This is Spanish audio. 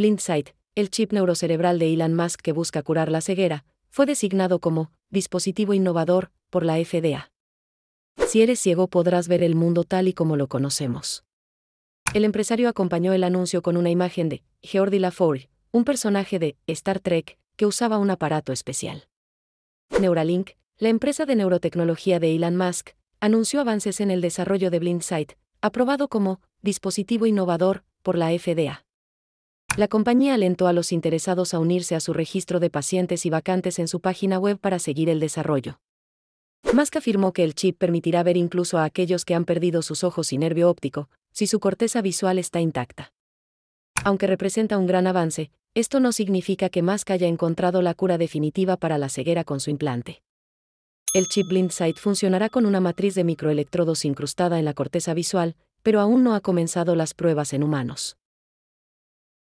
Blindsight, el chip neurocerebral de Elon Musk que busca curar la ceguera, fue designado como dispositivo innovador por la FDA. Si eres ciego podrás ver el mundo tal y como lo conocemos. El empresario acompañó el anuncio con una imagen de Geordi LaFour, un personaje de Star Trek que usaba un aparato especial. Neuralink, la empresa de neurotecnología de Elon Musk, anunció avances en el desarrollo de Blindsight, aprobado como dispositivo innovador por la FDA. La compañía alentó a los interesados a unirse a su registro de pacientes y vacantes en su página web para seguir el desarrollo. Musk afirmó que el chip permitirá ver incluso a aquellos que han perdido sus ojos y nervio óptico, si su corteza visual está intacta. Aunque representa un gran avance, esto no significa que Musk haya encontrado la cura definitiva para la ceguera con su implante. El chip Blindsight funcionará con una matriz de microelectrodos incrustada en la corteza visual, pero aún no ha comenzado las pruebas en humanos.